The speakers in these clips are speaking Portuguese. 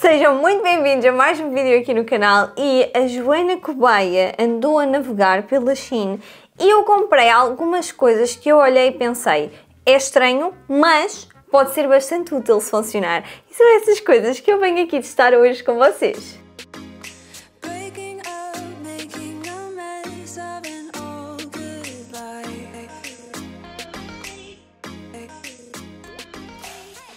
Sejam muito bem-vindos a mais um vídeo aqui no canal e a Joana Cobaia andou a navegar pela China e eu comprei algumas coisas que eu olhei e pensei é estranho, mas pode ser bastante útil se funcionar. E são essas coisas que eu venho aqui testar hoje com vocês.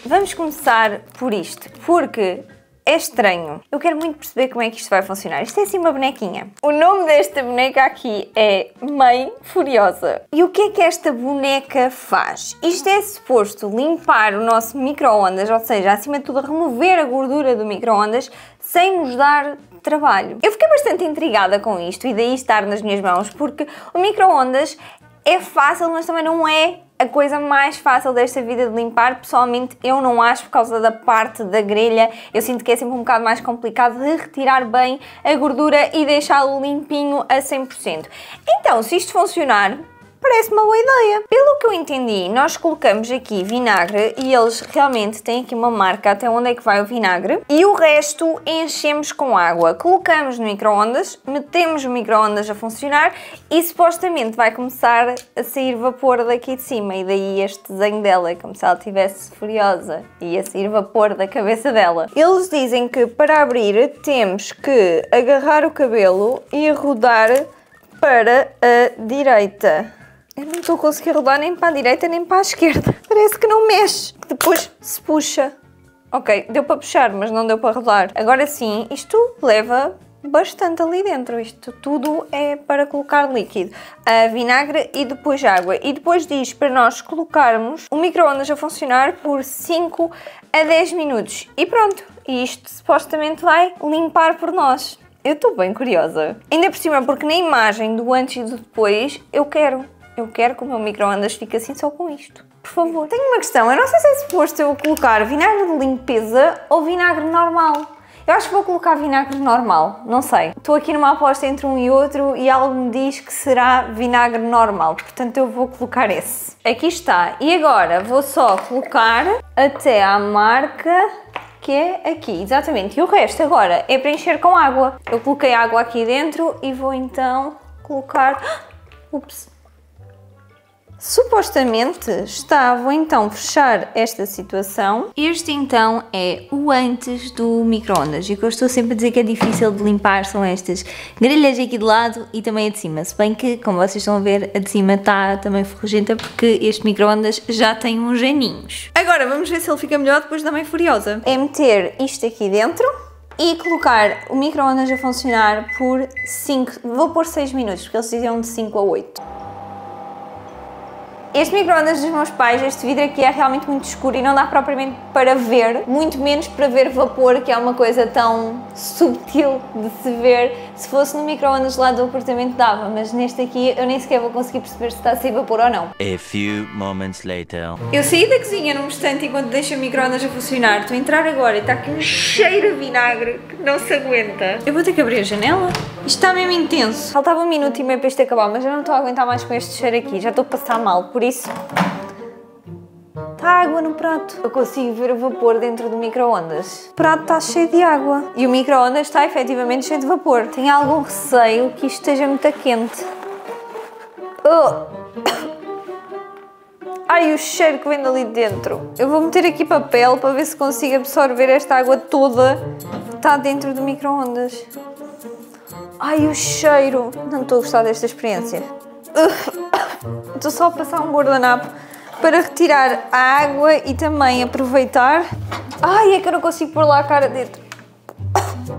Vamos começar por isto, porque é estranho. Eu quero muito perceber como é que isto vai funcionar. Isto é assim uma bonequinha. O nome desta boneca aqui é Mãe Furiosa. E o que é que esta boneca faz? Isto é suposto limpar o nosso micro-ondas, ou seja, acima de tudo remover a gordura do micro-ondas sem nos dar trabalho. Eu fiquei bastante intrigada com isto e daí estar nas minhas mãos porque o micro-ondas é fácil, mas também não é a coisa mais fácil desta vida de limpar, pessoalmente eu não acho por causa da parte da grelha, eu sinto que é sempre um bocado mais complicado de retirar bem a gordura e deixá-lo limpinho a 100%. Então, se isto funcionar, parece uma boa ideia. Pelo que eu entendi, nós colocamos aqui vinagre e eles realmente têm aqui uma marca até onde é que vai o vinagre. E o resto enchemos com água. Colocamos no micro-ondas, metemos o micro-ondas a funcionar e supostamente vai começar a sair vapor daqui de cima. E daí este desenho dela, como se ela estivesse furiosa e a sair vapor da cabeça dela. Eles dizem que para abrir temos que agarrar o cabelo e rodar para a direita. Eu não estou a conseguir rodar nem para a direita nem para a esquerda. Parece que não mexe. Que depois se puxa. Ok, deu para puxar, mas não deu para rodar. Agora sim, isto leva bastante ali dentro. Isto tudo é para colocar líquido, a vinagre e depois água. E depois diz para nós colocarmos o micro-ondas a funcionar por 5 a 10 minutos. E pronto, e isto supostamente vai limpar por nós. Eu estou bem curiosa. Ainda por cima, porque na imagem do antes e do depois, eu quero eu quero que o meu micro-ondas fique assim só com isto. Por favor. Tenho uma questão. Eu não sei se é suposto eu colocar vinagre de limpeza ou vinagre normal. Eu acho que vou colocar vinagre normal, não sei. Estou aqui numa aposta entre um e outro e algo me diz que será vinagre normal, portanto eu vou colocar esse. Aqui está. E agora vou só colocar até à marca que é aqui, exatamente. E o resto agora é preencher com água. Eu coloquei água aqui dentro e vou então colocar... Ups! Supostamente estava então fechar esta situação. Este então é o antes do microondas e o que eu estou sempre a dizer que é difícil de limpar são estas grelhas aqui de lado e também a de cima. Se bem que, como vocês estão a ver, a de cima está também ferrugenta porque este microondas já tem uns aninhos. Agora vamos ver se ele fica melhor depois da mãe furiosa. É meter isto aqui dentro e colocar o microondas a funcionar por 5, vou pôr 6 minutos, porque eles diziam de 5 a 8. Este micro dos meus pais, este vidro aqui é realmente muito escuro e não dá propriamente para ver, muito menos para ver vapor, que é uma coisa tão subtil de se ver. Se fosse no micro lá do apartamento dava, mas neste aqui eu nem sequer vou conseguir perceber se está a sair vapor ou não. A few moments later. Eu saí da cozinha num instante enquanto deixo o micro a funcionar. Estou a entrar agora e está aqui um cheiro de vinagre que não se aguenta. Eu vou ter que abrir a janela. Está mesmo intenso. Faltava um minuto e meio para isto acabar, mas eu não estou a aguentar mais com este cheiro aqui. Já estou a passar mal, por isso... Está água no prato. Eu consigo ver o vapor dentro do micro-ondas. O prato está cheio de água. E o micro-ondas está efetivamente cheio de vapor. Tenho algum receio que isto esteja muito quente. Oh! Ai, o cheiro que vem dali dentro. Eu vou meter aqui papel para ver se consigo absorver esta água toda que está dentro do micro-ondas. Ai, o cheiro! Não estou a gostar desta experiência. Estou só a passar um guardanapo para retirar a água e também aproveitar. Ai, é que eu não consigo pôr lá a cara dentro.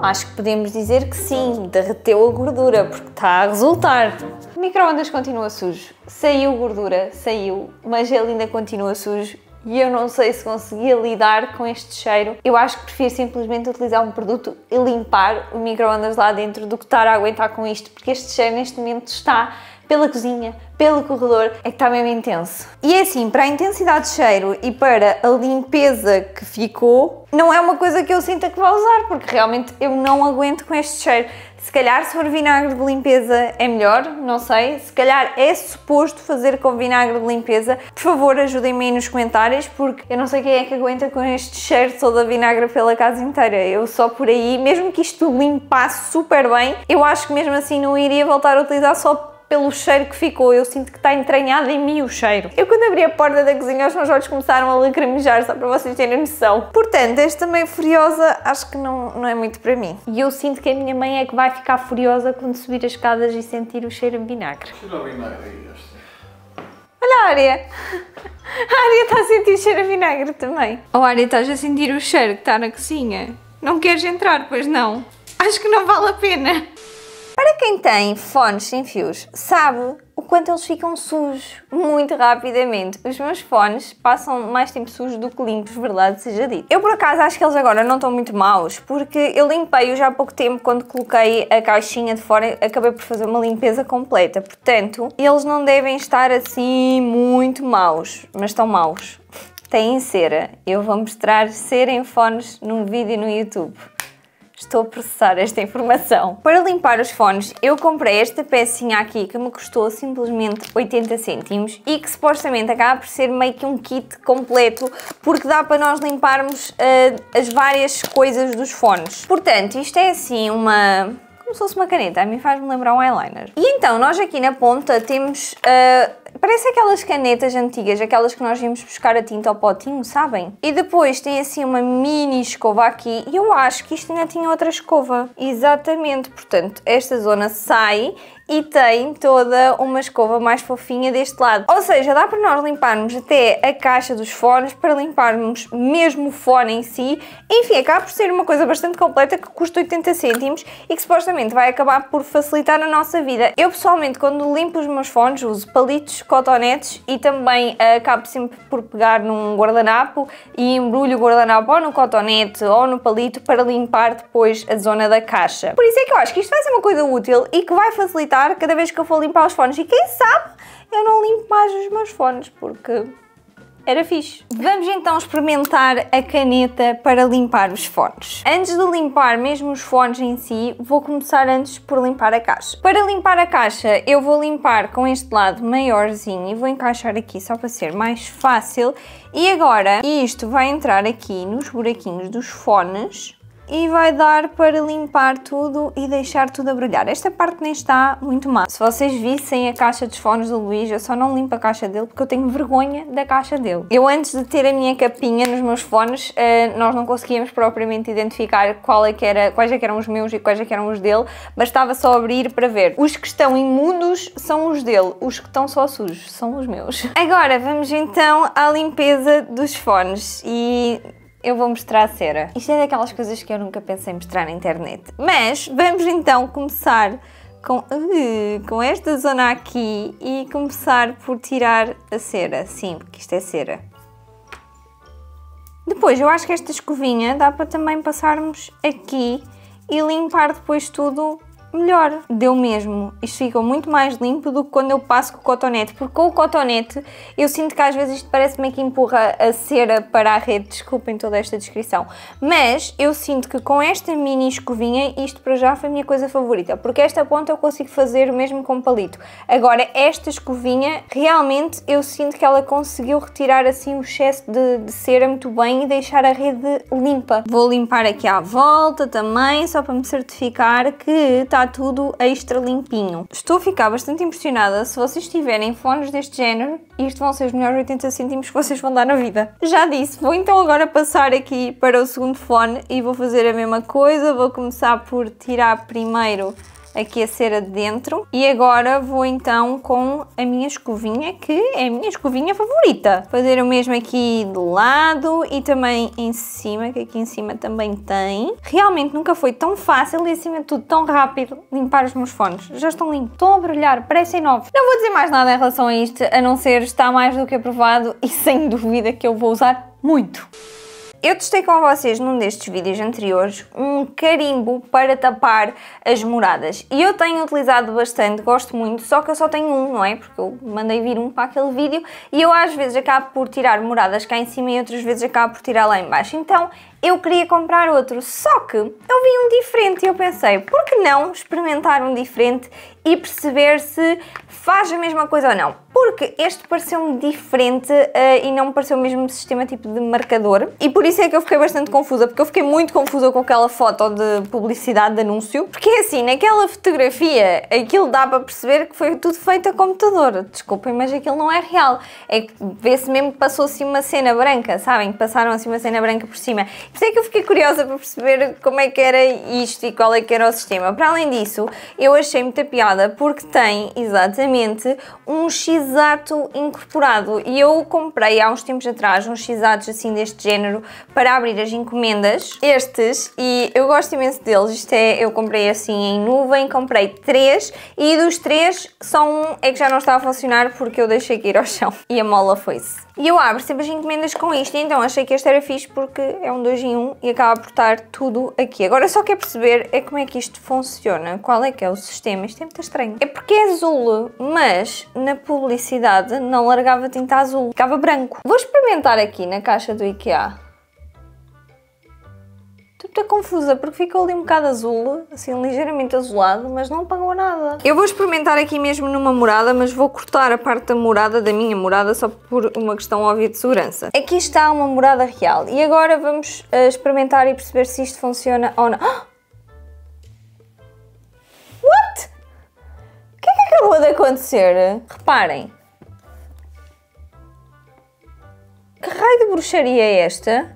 Acho que podemos dizer que sim, derreteu a gordura, porque está a resultar. O micro-ondas continua sujo. Saiu gordura, saiu, mas ele ainda continua sujo e eu não sei se conseguia lidar com este cheiro. Eu acho que prefiro simplesmente utilizar um produto e limpar o micro-ondas lá dentro do que estar a aguentar com isto, porque este cheiro neste momento está pela cozinha, pelo corredor, é que está mesmo intenso. E é assim, para a intensidade de cheiro e para a limpeza que ficou, não é uma coisa que eu sinta que vá usar, porque realmente eu não aguento com este cheiro. Se calhar se for vinagre de limpeza é melhor, não sei. Se calhar é suposto fazer com vinagre de limpeza. Por favor, ajudem-me aí nos comentários, porque eu não sei quem é que aguenta com este cheiro todo a vinagre pela casa inteira. Eu só por aí, mesmo que isto limpasse super bem, eu acho que mesmo assim não iria voltar a utilizar só pelo cheiro que ficou. Eu sinto que está entranhado em mim o cheiro. Eu quando abri a porta da cozinha, os meus olhos começaram a lacrimejar, só para vocês terem noção. Portanto, esta mãe furiosa acho que não, não é muito para mim. E eu sinto que a minha mãe é que vai ficar furiosa quando subir as escadas e sentir o cheiro de vinagre. a vinagre, Olha a área! A área está a sentir cheiro a vinagre também. Oh, área, estás a sentir o cheiro que está na cozinha? Não queres entrar, pois não? Acho que não vale a pena. Para quem tem fones sem fios, sabe o quanto eles ficam sujos muito rapidamente. Os meus fones passam mais tempo sujos do que limpos, verdade seja dito. Eu por acaso acho que eles agora não estão muito maus, porque eu limpei-os há pouco tempo quando coloquei a caixinha de fora, acabei por fazer uma limpeza completa, portanto eles não devem estar assim muito maus, mas estão maus. Têm cera, eu vou mostrar serem fones num vídeo no YouTube. Estou a processar esta informação. Para limpar os fones, eu comprei esta pecinha aqui que me custou simplesmente 80 cêntimos e que supostamente acaba por ser meio que um kit completo porque dá para nós limparmos uh, as várias coisas dos fones. Portanto, isto é assim uma como se fosse uma caneta, a mim faz-me lembrar um eyeliner. E então, nós aqui na ponta temos uh, Parece aquelas canetas antigas, aquelas que nós vimos buscar a tinta ao potinho, sabem? E depois tem assim uma mini escova aqui e eu acho que isto ainda tinha outra escova. Exatamente, portanto, esta zona sai e tem toda uma escova mais fofinha deste lado. Ou seja, dá para nós limparmos até a caixa dos fones, para limparmos mesmo o fone em si. Enfim, acaba por ser uma coisa bastante completa que custa 80 cêntimos e que supostamente vai acabar por facilitar a nossa vida. Eu pessoalmente, quando limpo os meus fones, uso palitos, cotonetes e também uh, acabo sempre por pegar num guardanapo e embrulho o guardanapo ou no cotonete ou no palito para limpar depois a zona da caixa. Por isso é que eu acho que isto vai ser uma coisa útil e que vai facilitar cada vez que eu for limpar os fones. E quem sabe eu não limpo mais os meus fones, porque era fixe. Vamos então experimentar a caneta para limpar os fones. Antes de limpar mesmo os fones em si, vou começar antes por limpar a caixa. Para limpar a caixa, eu vou limpar com este lado maiorzinho e vou encaixar aqui só para ser mais fácil. E agora, isto vai entrar aqui nos buraquinhos dos fones e vai dar para limpar tudo e deixar tudo a brilhar. Esta parte nem está muito má. Se vocês vissem a caixa dos fones do Luís, eu só não limpo a caixa dele porque eu tenho vergonha da caixa dele. Eu antes de ter a minha capinha nos meus fones, eh, nós não conseguíamos propriamente identificar qual é que era, quais é que eram os meus e quais é que eram os dele, bastava só abrir para ver. Os que estão imundos são os dele, os que estão só sujos são os meus. Agora vamos então à limpeza dos fones e eu vou mostrar a cera. Isto é daquelas coisas que eu nunca pensei mostrar na internet. Mas vamos então começar com, uh, com esta zona aqui e começar por tirar a cera. Sim, porque isto é cera. Depois, eu acho que esta escovinha dá para também passarmos aqui e limpar depois tudo melhor. Deu mesmo. Isto fica muito mais limpo do que quando eu passo com o cotonete, porque com o cotonete eu sinto que às vezes isto parece meio que empurra a cera para a rede. Desculpem toda esta descrição. Mas eu sinto que com esta mini escovinha, isto para já foi a minha coisa favorita, porque esta ponta eu consigo fazer mesmo com palito. Agora, esta escovinha, realmente eu sinto que ela conseguiu retirar assim o excesso de, de cera muito bem e deixar a rede limpa. Vou limpar aqui à volta também, só para me certificar que está tudo extra limpinho. Estou a ficar bastante impressionada. Se vocês tiverem fones deste género, isto vão ser os melhores 80 cêntimos que vocês vão dar na vida. Já disse, vou então agora passar aqui para o segundo fone e vou fazer a mesma coisa. Vou começar por tirar primeiro aqui a cera de dentro. E agora vou então com a minha escovinha, que é a minha escovinha favorita. Fazer o mesmo aqui do lado e também em cima, que aqui em cima também tem. Realmente nunca foi tão fácil e acima de tudo tão rápido limpar os meus fones. Já estão limpos, estão a brilhar, parecem novos. Não vou dizer mais nada em relação a isto, a não ser está mais do que aprovado e sem dúvida que eu vou usar muito. Eu testei com vocês num destes vídeos anteriores um carimbo para tapar as moradas e eu tenho utilizado bastante, gosto muito, só que eu só tenho um, não é? Porque eu mandei vir um para aquele vídeo e eu às vezes acabo por tirar moradas cá em cima e outras vezes acabo por tirar lá em baixo. Então eu queria comprar outro, só que eu vi um diferente e eu pensei, por que não experimentar um diferente e perceber se faz a mesma coisa ou não? Porque este pareceu-me diferente uh, e não me pareceu o mesmo sistema tipo de marcador e por isso é que eu fiquei bastante confusa, porque eu fiquei muito confusa com aquela foto de publicidade de anúncio, porque é assim, naquela fotografia aquilo dá para perceber que foi tudo feito a computador, desculpem, mas aquilo não é real, é que vê-se mesmo que passou-se uma cena branca, sabem? Passaram assim uma cena branca por cima por isso é que eu fiquei curiosa para perceber como é que era isto e qual é que era o sistema. Para além disso, eu achei muita piada porque tem exatamente um x-ato incorporado e eu comprei há uns tempos atrás uns x-atos assim deste género para abrir as encomendas, estes, e eu gosto imenso deles. Isto é, eu comprei assim em nuvem, comprei três e dos três só um é que já não está a funcionar porque eu deixei ir ao chão e a mola foi-se. E eu abro sempre as encomendas com isto, então achei que este era fixe porque é um 2 em um e acaba por estar tudo aqui. Agora só quer perceber é como é que isto funciona, qual é que é o sistema, isto é muito estranho. É porque é azul, mas na publicidade não largava tinta azul, ficava branco. Vou experimentar aqui na caixa do IKEA muito confusa porque ficou ali um bocado azul, assim ligeiramente azulado, mas não apagou nada. Eu vou experimentar aqui mesmo numa morada, mas vou cortar a parte da morada da minha morada só por uma questão óbvia de segurança. Aqui está uma morada real e agora vamos uh, experimentar e perceber se isto funciona ou não. What? O que é que acabou de acontecer? Reparem. Que raio de bruxaria é esta?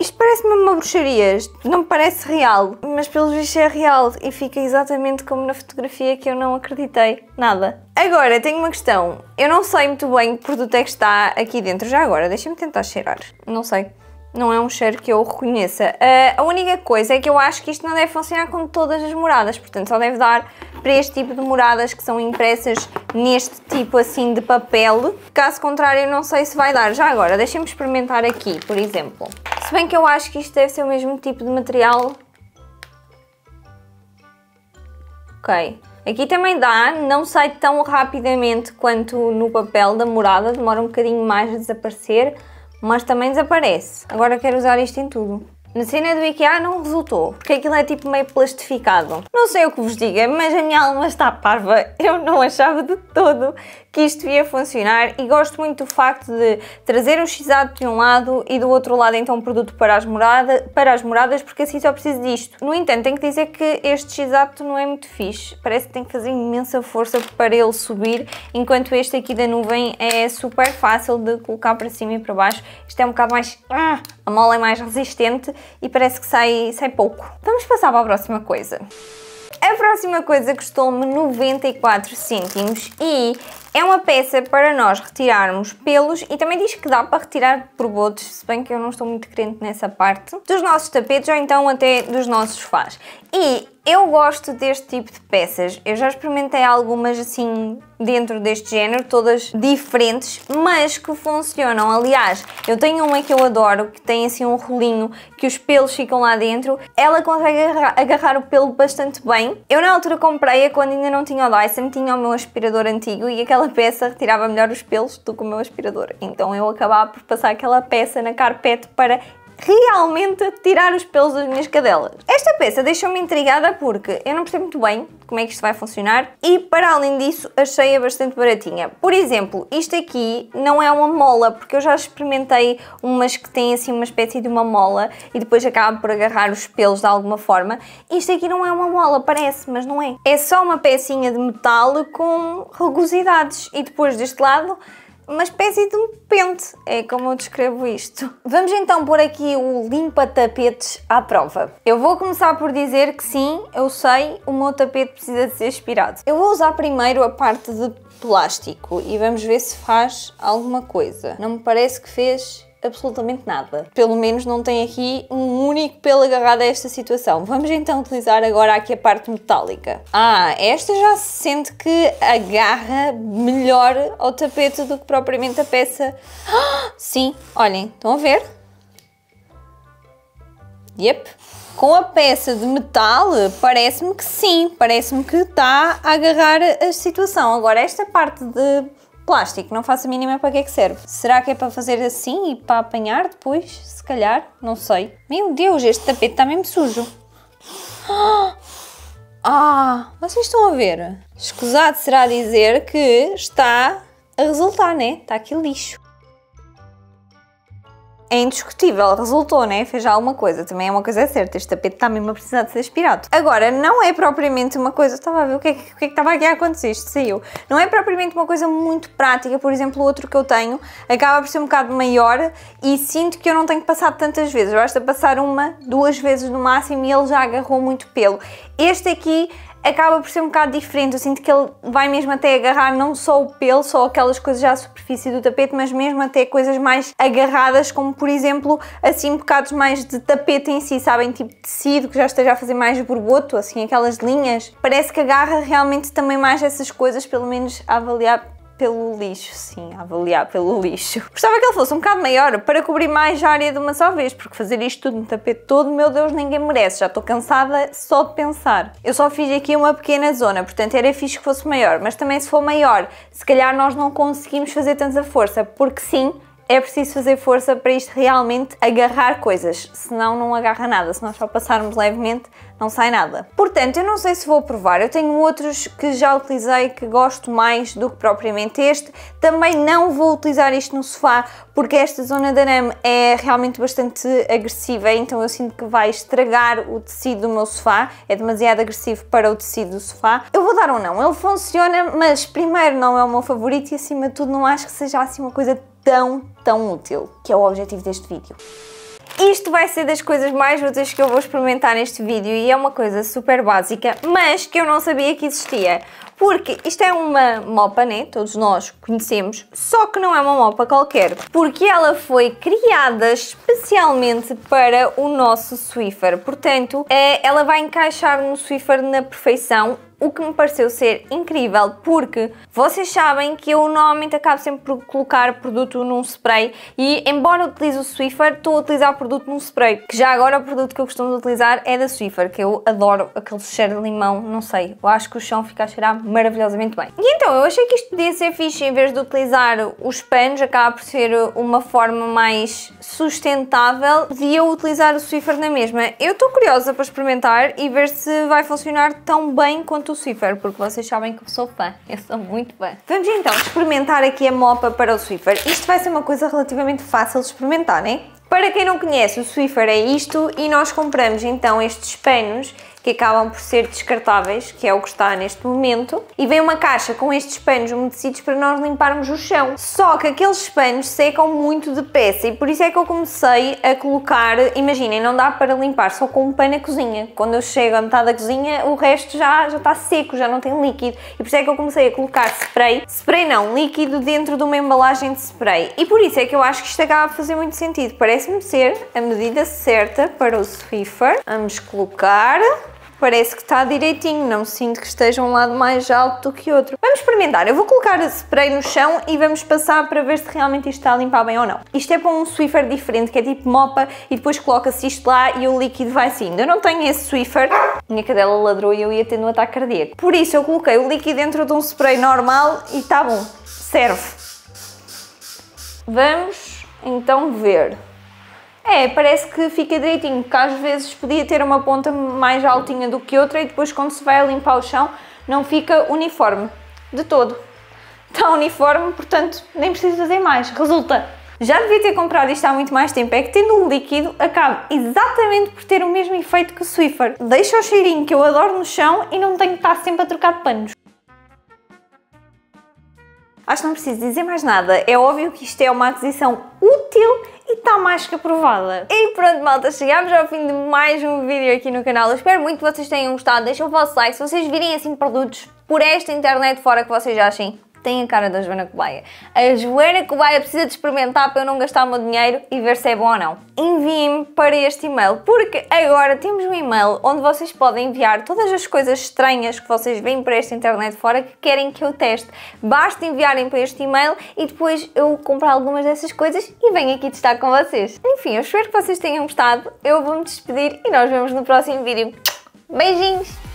Isto parece-me uma bruxaria, isto não me parece real, mas pelo visto é real e fica exatamente como na fotografia que eu não acreditei nada. Agora, tenho uma questão. Eu não sei muito bem que produto é que está aqui dentro já agora, deixa-me tentar cheirar. Não sei. Não é um cheiro que eu reconheça. Uh, a única coisa é que eu acho que isto não deve funcionar com todas as moradas, portanto só deve dar para este tipo de moradas que são impressas neste tipo assim de papel. Caso contrário, não sei se vai dar. Já agora, deixem-me experimentar aqui, por exemplo. Se bem que eu acho que isto deve ser o mesmo tipo de material. Ok. Aqui também dá, não sai tão rapidamente quanto no papel da morada, demora um bocadinho mais a desaparecer, mas também desaparece. Agora quero usar isto em tudo. Na cena do IKEA não resultou, porque aquilo é tipo meio plastificado. Não sei o que vos diga, mas a minha alma está parva. Eu não achava de todo que isto ia funcionar e gosto muito do facto de trazer o xizado de um lado e do outro lado então um produto para as, morada, para as moradas, porque assim só preciso disto. No entanto, tenho que dizer que este x não é muito fixe, parece que tem que fazer imensa força para ele subir, enquanto este aqui da nuvem é super fácil de colocar para cima e para baixo. Isto é um bocado mais... Ah, a mola é mais resistente e parece que sai, sai pouco. Vamos passar para a próxima coisa. A próxima coisa custou-me 94 cêntimos e é uma peça para nós retirarmos pelos e também diz que dá para retirar botes, se bem que eu não estou muito crente nessa parte, dos nossos tapetes ou então até dos nossos fás. E eu gosto deste tipo de peças. Eu já experimentei algumas assim dentro deste género, todas diferentes, mas que funcionam. Aliás, eu tenho uma que eu adoro, que tem assim um rolinho, que os pelos ficam lá dentro. Ela consegue agarrar, agarrar o pelo bastante bem. Eu na altura comprei-a quando ainda não tinha o Dyson, tinha o meu aspirador antigo e aquela peça retirava melhor os pelos do que o meu aspirador. Então eu acabava por passar aquela peça na carpete para realmente tirar os pelos das minhas cadelas. Esta peça deixou-me intrigada porque eu não percebo muito bem como é que isto vai funcionar e para além disso achei-a bastante baratinha. Por exemplo, isto aqui não é uma mola porque eu já experimentei umas que têm assim uma espécie de uma mola e depois acaba por agarrar os pelos de alguma forma. Isto aqui não é uma mola, parece, mas não é. É só uma pecinha de metal com rugosidades e depois deste lado uma espécie de um pente, é como eu descrevo isto. Vamos então pôr aqui o limpa-tapetes à prova. Eu vou começar por dizer que sim, eu sei, o meu tapete precisa de ser aspirado. Eu vou usar primeiro a parte de plástico e vamos ver se faz alguma coisa. Não me parece que fez absolutamente nada. Pelo menos não tem aqui um único pelo agarrado a esta situação. Vamos então utilizar agora aqui a parte metálica. Ah, esta já se sente que agarra melhor ao tapete do que propriamente a peça. Ah, sim, olhem, estão a ver? Yep. Com a peça de metal, parece-me que sim, parece-me que está a agarrar a situação. Agora, esta parte de Plástico, não faço a mínima para que é que serve. Será que é para fazer assim e para apanhar depois? Se calhar, não sei. Meu Deus, este tapete está mesmo sujo. Ah, vocês estão a ver? Escusado será dizer que está a resultar, né? Está aqui lixo é indiscutível, resultou, né? Fez já alguma coisa, também é uma coisa certa, este tapete está mesmo a precisar de ser aspirado. Agora, não é propriamente uma coisa, estava a ver o que é que, o que, é que estava aqui a acontecer, isto saiu. Não é propriamente uma coisa muito prática, por exemplo, o outro que eu tenho acaba por ser um bocado maior e sinto que eu não tenho que passar tantas vezes, basta passar uma, duas vezes no máximo e ele já agarrou muito pelo. Este aqui acaba por ser um bocado diferente. Eu sinto que ele vai mesmo até agarrar não só o pelo, só aquelas coisas à superfície do tapete, mas mesmo até coisas mais agarradas, como por exemplo, assim bocados mais de tapete em si, sabem? Tipo tecido que já esteja a fazer mais borboto, assim, aquelas linhas. Parece que agarra realmente também mais essas coisas, pelo menos a avaliar pelo lixo, sim, avaliar pelo lixo. Gostava que ele fosse um bocado maior para cobrir mais área de uma só vez, porque fazer isto tudo no tapete todo, meu Deus, ninguém merece. Já estou cansada só de pensar. Eu só fiz aqui uma pequena zona, portanto era fixe que fosse maior, mas também se for maior, se calhar nós não conseguimos fazer tanta força, porque sim, é preciso fazer força para isto realmente agarrar coisas, senão não agarra nada, se nós só passarmos levemente não sai nada. Portanto, eu não sei se vou provar, eu tenho outros que já utilizei que gosto mais do que propriamente este. Também não vou utilizar isto no sofá porque esta zona da arame é realmente bastante agressiva, então eu sinto que vai estragar o tecido do meu sofá, é demasiado agressivo para o tecido do sofá. Eu vou dar um não, ele funciona, mas primeiro não é o meu favorito e acima de tudo não acho que seja assim uma coisa tão, tão útil, que é o objetivo deste vídeo. Isto vai ser das coisas mais úteis que eu vou experimentar neste vídeo e é uma coisa super básica, mas que eu não sabia que existia. Porque isto é uma mopa, né? Todos nós conhecemos, só que não é uma mopa qualquer, porque ela foi criada especialmente para o nosso Swiffer. Portanto, eh, ela vai encaixar no Swiffer na perfeição o que me pareceu ser incrível, porque vocês sabem que eu normalmente acabo sempre por colocar produto num spray e embora utilize o Swiffer, estou a utilizar o produto num spray, que já agora o produto que eu costumo utilizar é da Swiffer, que eu adoro aquele cheiro de limão, não sei, eu acho que o chão fica a cheirar maravilhosamente bem. E então, eu achei que isto podia ser fixe, em vez de utilizar os panos, acaba por ser uma forma mais sustentável, podia utilizar o Swiffer na mesma. Eu estou curiosa para experimentar e ver se vai funcionar tão bem quanto Swiffer, porque vocês sabem que eu sou fã, eu sou muito fã. Vamos então experimentar aqui a mopa para o Swiffer. Isto vai ser uma coisa relativamente fácil de experimentar, é? Para quem não conhece, o Swiffer é isto e nós compramos então estes panos que acabam por ser descartáveis, que é o que está neste momento, e vem uma caixa com estes panos umedecidos para nós limparmos o chão. Só que aqueles panos secam muito depressa e por isso é que eu comecei a colocar, imaginem, não dá para limpar só com um pano na cozinha. Quando eu chego à metade da cozinha, o resto já, já está seco, já não tem líquido. E por isso é que eu comecei a colocar spray, spray não, líquido dentro de uma embalagem de spray. E por isso é que eu acho que isto acaba a fazer muito sentido. Parece-me ser a medida certa para o Swiffer. Vamos colocar Parece que está direitinho, não sinto que esteja um lado mais alto do que outro. Vamos experimentar, eu vou colocar spray no chão e vamos passar para ver se realmente isto está a limpar bem ou não. Isto é para um Swiffer diferente, que é tipo mopa e depois coloca-se isto lá e o líquido vai saindo. Eu não tenho esse Swiffer, minha cadela ladrou e eu ia tendo um ataque cardíaco. Por isso eu coloquei o líquido dentro de um spray normal e está bom, serve. Vamos então ver. É, parece que fica direitinho, porque às vezes podia ter uma ponta mais altinha do que outra e depois quando se vai a limpar o chão não fica uniforme, de todo. Está uniforme, portanto nem preciso fazer mais, resulta. Já devia ter comprado isto há muito mais tempo, é que tendo o líquido acaba exatamente por ter o mesmo efeito que o Swiffer. Deixa o cheirinho que eu adoro no chão e não tenho que estar sempre a trocar de panos. Acho que não preciso dizer mais nada. É óbvio que isto é uma aquisição útil e está mais que aprovada. E pronto, malta, chegámos ao fim de mais um vídeo aqui no canal. Eu espero muito que vocês tenham gostado. Deixem o vosso like. Se vocês virem assim produtos por esta internet fora que vocês achem tem a cara da Joana Cobaia. A Joana Cobaia precisa de experimentar para eu não gastar o meu dinheiro e ver se é bom ou não. Enviem-me para este e-mail, porque agora temos um e-mail onde vocês podem enviar todas as coisas estranhas que vocês veem para esta internet fora que querem que eu teste. Basta enviarem para este e-mail e depois eu comprar algumas dessas coisas e venho aqui testar com vocês. Enfim, eu espero que vocês tenham gostado. Eu vou-me despedir e nós vemos no próximo vídeo. Beijinhos!